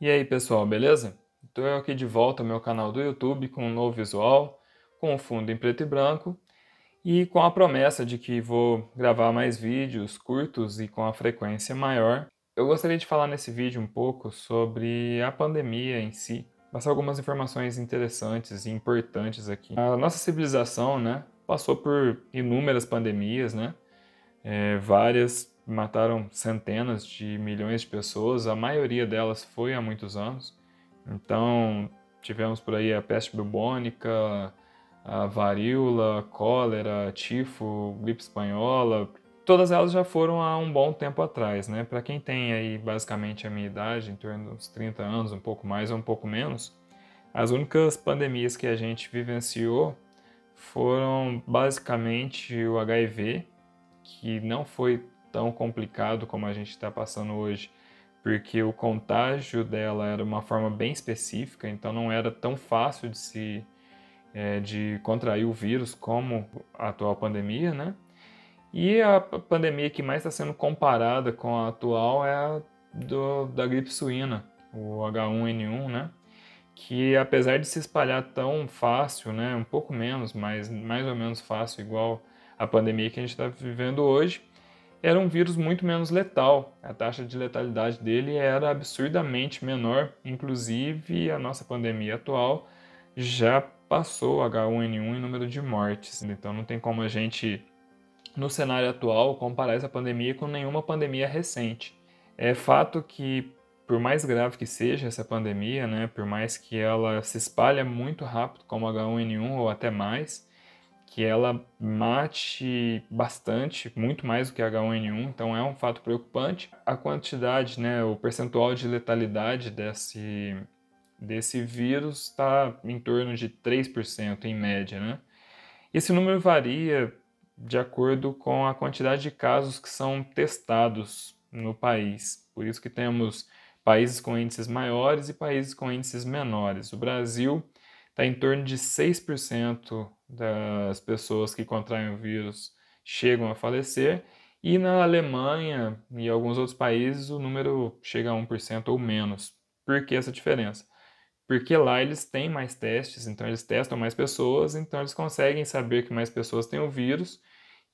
E aí pessoal, beleza? Estou eu aqui de volta ao meu canal do YouTube com um novo visual, com o fundo em preto e branco e com a promessa de que vou gravar mais vídeos curtos e com a frequência maior. Eu gostaria de falar nesse vídeo um pouco sobre a pandemia em si, passar algumas informações interessantes e importantes aqui. A nossa civilização, né, passou por inúmeras pandemias, né? É, várias mataram centenas de milhões de pessoas, a maioria delas foi há muitos anos. Então, tivemos por aí a peste bubônica, a varíola, a cólera, tifo, gripe espanhola, todas elas já foram há um bom tempo atrás, né? Para quem tem aí basicamente a minha idade, em torno dos 30 anos, um pouco mais ou um pouco menos, as únicas pandemias que a gente vivenciou foram basicamente o HIV, que não foi tão complicado como a gente está passando hoje, porque o contágio dela era uma forma bem específica, então não era tão fácil de se é, de contrair o vírus como a atual pandemia, né? E a pandemia que mais está sendo comparada com a atual é a do, da gripe suína, o H1N1, né? que apesar de se espalhar tão fácil, né, um pouco menos, mas mais ou menos fácil, igual a pandemia que a gente está vivendo hoje, era um vírus muito menos letal. A taxa de letalidade dele era absurdamente menor, inclusive a nossa pandemia atual já passou H1N1 em número de mortes. Então não tem como a gente, no cenário atual, comparar essa pandemia com nenhuma pandemia recente. É fato que por mais grave que seja essa pandemia, né, por mais que ela se espalhe muito rápido, como H1N1 ou até mais, que ela mate bastante, muito mais do que H1N1, então é um fato preocupante. A quantidade, né, o percentual de letalidade desse, desse vírus está em torno de 3% em média, né? Esse número varia de acordo com a quantidade de casos que são testados no país. Por isso que temos países com índices maiores e países com índices menores. O Brasil está em torno de 6% das pessoas que contraem o vírus chegam a falecer, e na Alemanha e alguns outros países o número chega a 1% ou menos. Por que essa diferença? Porque lá eles têm mais testes, então eles testam mais pessoas, então eles conseguem saber que mais pessoas têm o vírus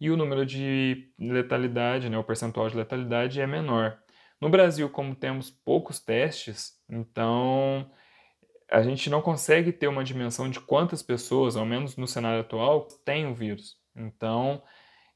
e o número de letalidade, né, o percentual de letalidade é menor. No Brasil, como temos poucos testes, então a gente não consegue ter uma dimensão de quantas pessoas, ao menos no cenário atual, têm o vírus. Então,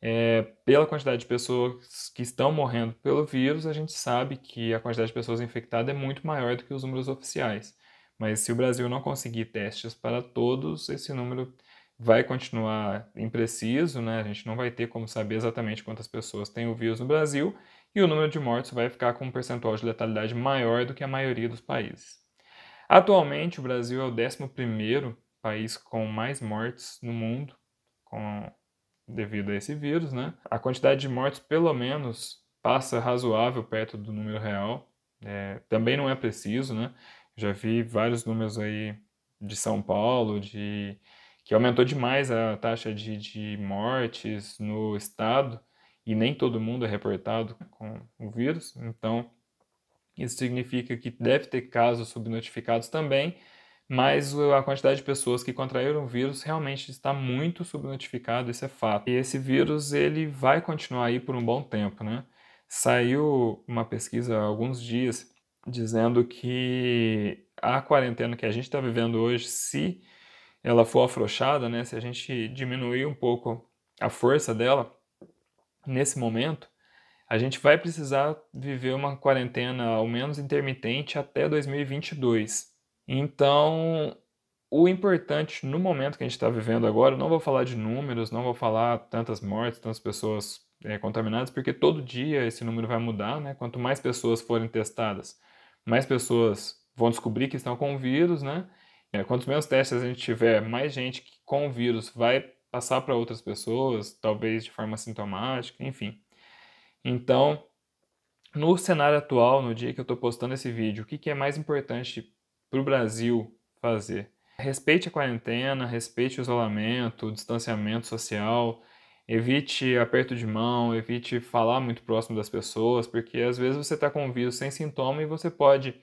é, pela quantidade de pessoas que estão morrendo pelo vírus, a gente sabe que a quantidade de pessoas infectadas é muito maior do que os números oficiais. Mas se o Brasil não conseguir testes para todos, esse número vai continuar impreciso, né? A gente não vai ter como saber exatamente quantas pessoas têm o vírus no Brasil e o número de mortes vai ficar com um percentual de letalidade maior do que a maioria dos países. Atualmente, o Brasil é o 11 país com mais mortes no mundo com, devido a esse vírus. Né? A quantidade de mortes, pelo menos, passa razoável perto do número real. É, também não é preciso, né? Já vi vários números aí de São Paulo, de que aumentou demais a taxa de, de mortes no estado, e nem todo mundo é reportado com o vírus, então isso significa que deve ter casos subnotificados também, mas a quantidade de pessoas que contraíram o vírus realmente está muito subnotificado, isso é fato. E esse vírus ele vai continuar aí por um bom tempo, né? Saiu uma pesquisa há alguns dias dizendo que a quarentena que a gente está vivendo hoje, se ela for afrouxada, né, se a gente diminuir um pouco a força dela, nesse momento, a gente vai precisar viver uma quarentena ao menos intermitente até 2022. Então, o importante no momento que a gente está vivendo agora, não vou falar de números, não vou falar tantas mortes, tantas pessoas é, contaminadas, porque todo dia esse número vai mudar, né? Quanto mais pessoas forem testadas, mais pessoas vão descobrir que estão com o vírus, né? É, quanto quantos menos testes a gente tiver, mais gente com o vírus vai passar para outras pessoas, talvez de forma sintomática, enfim. Então, no cenário atual, no dia que eu estou postando esse vídeo, o que, que é mais importante para o Brasil fazer? Respeite a quarentena, respeite o isolamento, o distanciamento social, evite aperto de mão, evite falar muito próximo das pessoas, porque às vezes você está com um vírus sem sintoma e você pode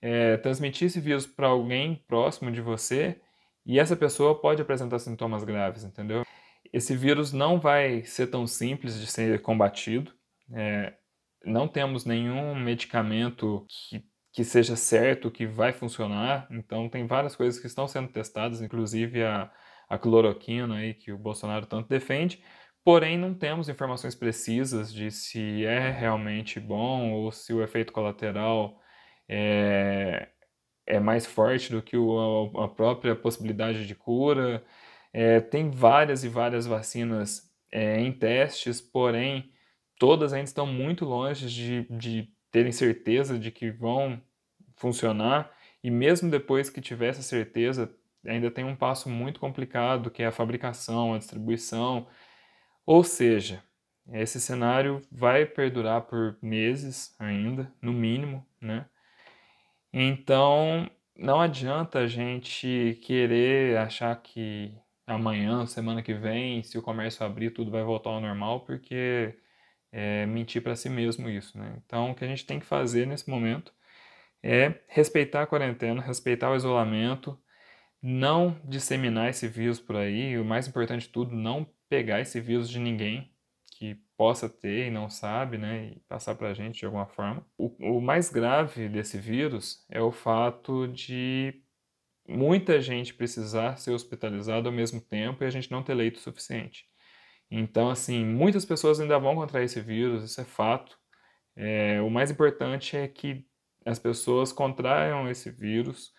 é, transmitir esse vírus para alguém próximo de você e essa pessoa pode apresentar sintomas graves, entendeu? Esse vírus não vai ser tão simples de ser combatido. É, não temos nenhum medicamento que, que seja certo, que vai funcionar. Então, tem várias coisas que estão sendo testadas, inclusive a, a cloroquina aí, que o Bolsonaro tanto defende. Porém, não temos informações precisas de se é realmente bom ou se o efeito colateral é, é mais forte do que o, a, a própria possibilidade de cura. É, tem várias e várias vacinas é, em testes, porém todas ainda estão muito longe de, de terem certeza de que vão funcionar. E mesmo depois que tiver essa certeza, ainda tem um passo muito complicado que é a fabricação, a distribuição. Ou seja, esse cenário vai perdurar por meses ainda, no mínimo, né? Então, não adianta a gente querer achar que amanhã, semana que vem, se o comércio abrir, tudo vai voltar ao normal, porque é mentir para si mesmo isso, né? Então, o que a gente tem que fazer nesse momento é respeitar a quarentena, respeitar o isolamento, não disseminar esse vírus por aí, e o mais importante de tudo, não pegar esse vírus de ninguém, que possa ter e não sabe, né, e passar para a gente de alguma forma. O, o mais grave desse vírus é o fato de muita gente precisar ser hospitalizada ao mesmo tempo e a gente não ter leito suficiente. Então, assim, muitas pessoas ainda vão contrair esse vírus, isso é fato. É, o mais importante é que as pessoas contraiam esse vírus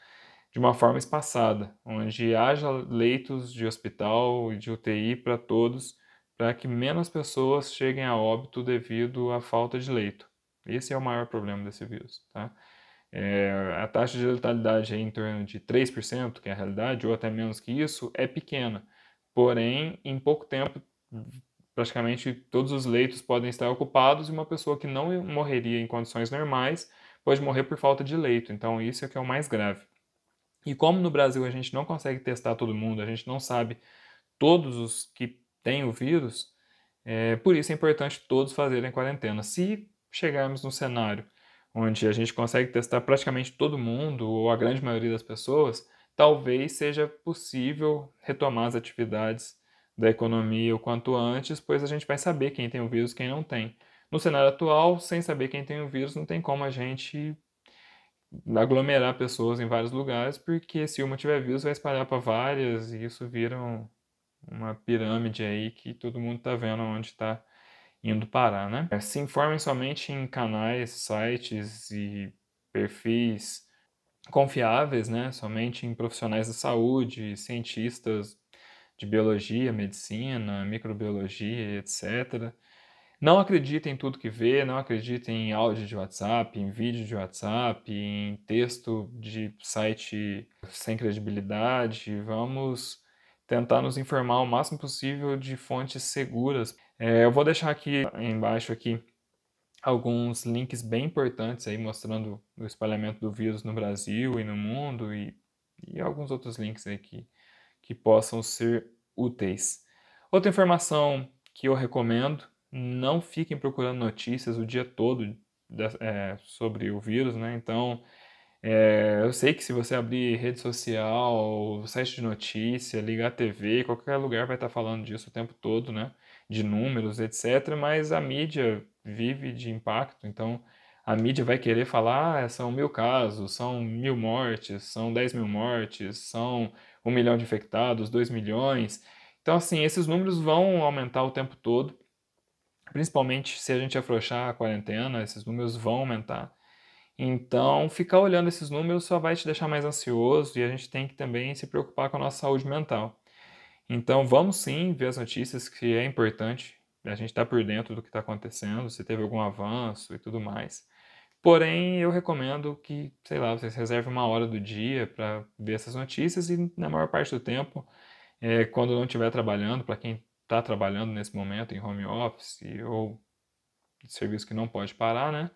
de uma forma espaçada, onde haja leitos de hospital e de UTI para todos para que menos pessoas cheguem a óbito devido à falta de leito. Esse é o maior problema desse vírus. Tá? É, a taxa de letalidade é em torno de 3%, que é a realidade, ou até menos que isso, é pequena. Porém, em pouco tempo, praticamente todos os leitos podem estar ocupados e uma pessoa que não morreria em condições normais pode morrer por falta de leito. Então, isso é que é o mais grave. E como no Brasil a gente não consegue testar todo mundo, a gente não sabe todos os que tem o vírus, é, por isso é importante todos fazerem quarentena. Se chegarmos no cenário onde a gente consegue testar praticamente todo mundo ou a grande maioria das pessoas, talvez seja possível retomar as atividades da economia o quanto antes, pois a gente vai saber quem tem o vírus e quem não tem. No cenário atual, sem saber quem tem o vírus, não tem como a gente aglomerar pessoas em vários lugares, porque se uma tiver vírus, vai espalhar para várias e isso vira um, uma pirâmide aí que todo mundo está vendo onde está indo parar, né? É, se informem somente em canais, sites e perfis confiáveis, né? Somente em profissionais da saúde, cientistas de biologia, medicina, microbiologia, etc. Não acreditem em tudo que vê, não acreditem em áudio de WhatsApp, em vídeo de WhatsApp, em texto de site sem credibilidade. Vamos tentar nos informar o máximo possível de fontes seguras. É, eu vou deixar aqui embaixo aqui alguns links bem importantes aí mostrando o espalhamento do vírus no Brasil e no mundo e, e alguns outros links aí que, que possam ser úteis. Outra informação que eu recomendo, não fiquem procurando notícias o dia todo de, é, sobre o vírus, né? Então, é, eu sei que se você abrir rede social, site de notícia, ligar a TV, qualquer lugar vai estar falando disso o tempo todo, né? De números, etc. Mas a mídia vive de impacto, então a mídia vai querer falar: ah, são mil casos, são mil mortes, são dez mil mortes, são um milhão de infectados, dois milhões. Então, assim, esses números vão aumentar o tempo todo, principalmente se a gente afrouxar a quarentena, esses números vão aumentar. Então, ficar olhando esses números só vai te deixar mais ansioso e a gente tem que também se preocupar com a nossa saúde mental. Então, vamos sim ver as notícias, que é importante a gente estar tá por dentro do que está acontecendo, se teve algum avanço e tudo mais. Porém, eu recomendo que, sei lá, vocês reservem uma hora do dia para ver essas notícias e, na maior parte do tempo, é, quando não estiver trabalhando, para quem está trabalhando nesse momento em home office ou serviço que não pode parar, né?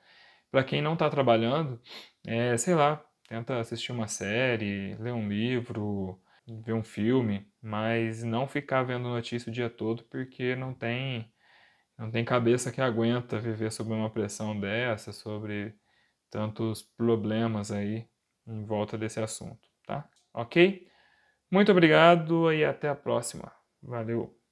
Para quem não está trabalhando, é, sei lá, tenta assistir uma série, ler um livro, ver um filme, mas não ficar vendo notícia o dia todo porque não tem não tem cabeça que aguenta viver sob uma pressão dessa, sobre tantos problemas aí em volta desse assunto, tá? OK? Muito obrigado e até a próxima. Valeu.